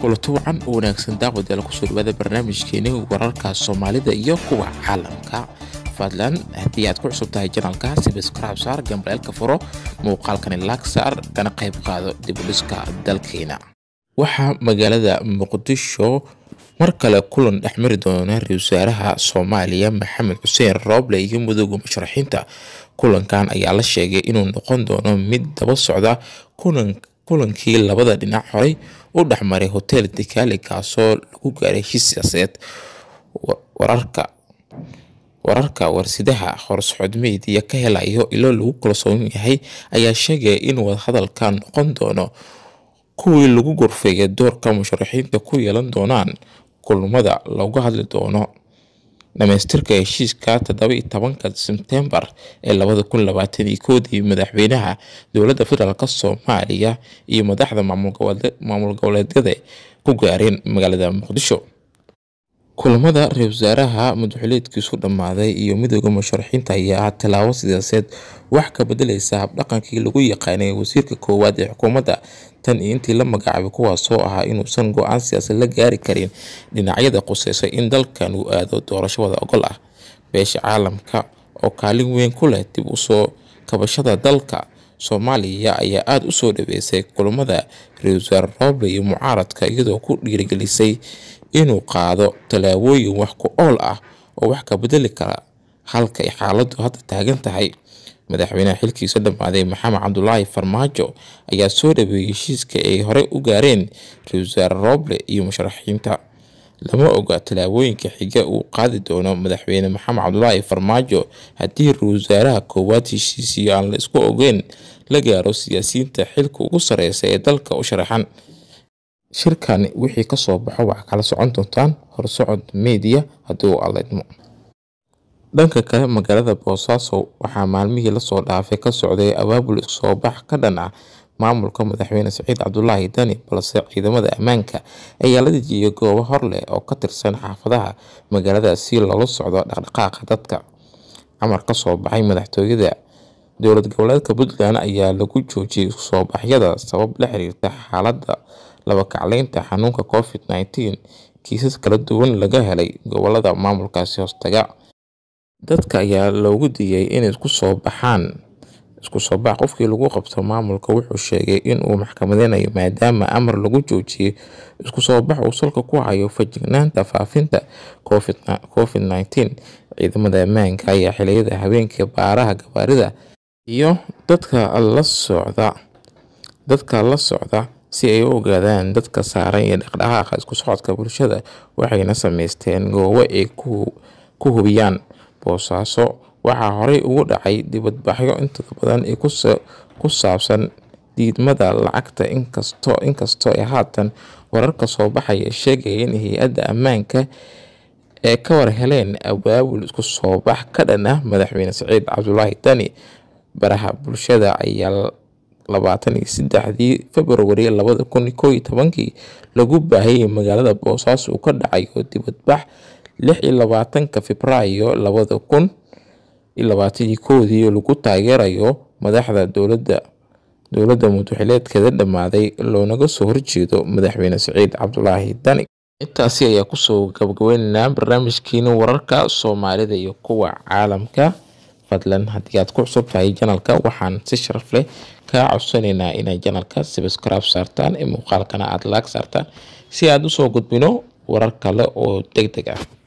kulanti wacan oo wanaagsan daawadayaal kusoo dhawaada barnaamijkeeni wararka soomaalida iyo kuwa caalamka fadlan haddii aad ku cusub tahay janalkaasi baskarab saar gambalelka furo muuqaalkani laag saar kana qayb qaado dibudhiska dalkeena waxaa magaalada muqdisho mar kale kulan dhexmari doona ra-iisul wasaaraha soomaaliya maxamed xuseen rooble iyo mudooga musharaxiinta kulankan ayaa la sheegay inuu noqon doono mid daba socda kulan kulankii labada dhinac horay u dhexmaray hotel dekaale kaasoo lagu gaaray heshiis siyaasadeed wararka warsidaha horusocodmeediya ka helayo ilo lagu kalsoon yahay ayaa sheegaya in wadahadalka noqon doono kuwii lagu gorfeeyay doorka musharaxiinta ku yeelan doonaan kulmada looga hadli doono dhamaystirka heshiiska toddobaiy tobanka sebtembar ee labada kun labaataniyo koodii madaxweynaha dowladda federaalka soomaaliya iyo madaxda maamul goboleedyada ku gaareen magaalada muqdisho kulamada ra-isul wasaaraha madaxuleedkiisu dhammaaday iyo midooda musharaxiinta ayaa ah tallaabo siyaaseed wax ka bedelaysa habdhaqankii lagu yaqaanay wasiirka koowaad ee xukuumadda tan iyo intii la magacaabay kuwaasoo ahaa inuusan go-aan siyaasa la gaari karin dhinacyada quseysay in dalkan uu aado doorasho wada ogol ah beesha caalamka oo kaalin weyn ku leh dib usoo kabashada dalka soomaaliya ayaa aada u soo dhaweysay kulamada ra-iisul wasaare iyo mucaaradka iyadoo ku dhiirigelisay inuu qaado tallaabooyin wax ku ool ah oo wax ka bedeli kara halka ay xaaladdu hadda taagan tahay madaxweynaha xilkiisa dhammaaday maxamed cabdulaahi farmaajo ayaa soo dhaweeyey heshiiska ay horey u gaareen ra-iisul rooble iyo musharaxiinta lama oga tallaabooyinka xiga uu qaadi doono madaxweyne maxamed cabdulaahi farmaajo haddii ra wasaaraha koowaad heshiisii aan la isku ogeyn la gaaro siyaasiyiinta xilka ugu sareysa ee dalka u sharaxan shirkani wixii ka soo baxo waxaa kala socon doontaan horsocod mediya haddii uu dhanka kale magaalada boosaaso waxaa maalmihii lasoo dhaafay ka socday abaabul soo bax ka dhan ah maamulka madaxweyne saciid cabdulaahi dani balse ciidamada ammaanka ayaa la dejiyay goobo leh oo ka tirsan xaafadaha magaalada si loola socdo dhaqdhaqaaqa dadka amar ka soo baxay madaxtooyada dowlad goboleedka puntland ayaa lagu joojiyay soo baxyada sabab la xiriirta xaaladda labakacleynta xanuunka covid-19 kiisas kala duwan laga helay gobolada maamulkaasi hoostaga Dadka ayaa loogu diiday inay isku soo baxaan isku soo bax qofkii lagu qabto maamulka wuxuu sheegay inuu maxkamadeynayo maadaama amar lagu joojiyay isku soo bax uu salka ku hayo fajignaanta faafinta covid nineteen ciidamada ammaanka ayaa xiliyada habeenkii baaraha gabaarida iyo dadka la socda dadka la socda si ay u ogaadaan dadka saaran iyo dhaqdhaqaaqa isku socodka bulshada waxayna sameysteen goobo ay ku hubiyaan boosaaso waxaa horey ugu dhacay dibadbaxyo inta badan ee ku saabsan diidmada lacagta inkastoo ay haatan wararka soo baxaya sheegaya in hay-adda ammaanka ee ka war heleen abaabul isku soo bax ka dhan ah madaxweyne saciid cabdulaahi dani baraha bulshada ayaa labaatan iyo saddexdii februari labada kun kooiyo tobankii lagu baahayay magaalada boosaaso uu ka dhacayo dibadbax lix iyo Febraayo labada kun iyo lagu taageerayo madaxda dowladda dowladda mudwaxileedkeeda dhammaaday loonaga soo horjeedo madaxweyne saciid cabdulaahi dani intaasi ayaa kusoo gabagabeynaynaa barnaamijkiina wararka soomaalida iyo kuwa caalamka fadlan haddii aad ku cusub tahay janalka waxaan si sharaf leh kaa codsanaynaa inaad janalka sibskraib saartaan ee muuqaalkana aad laag saartaan si aad usoo gudbino warar kale oo deg deg ah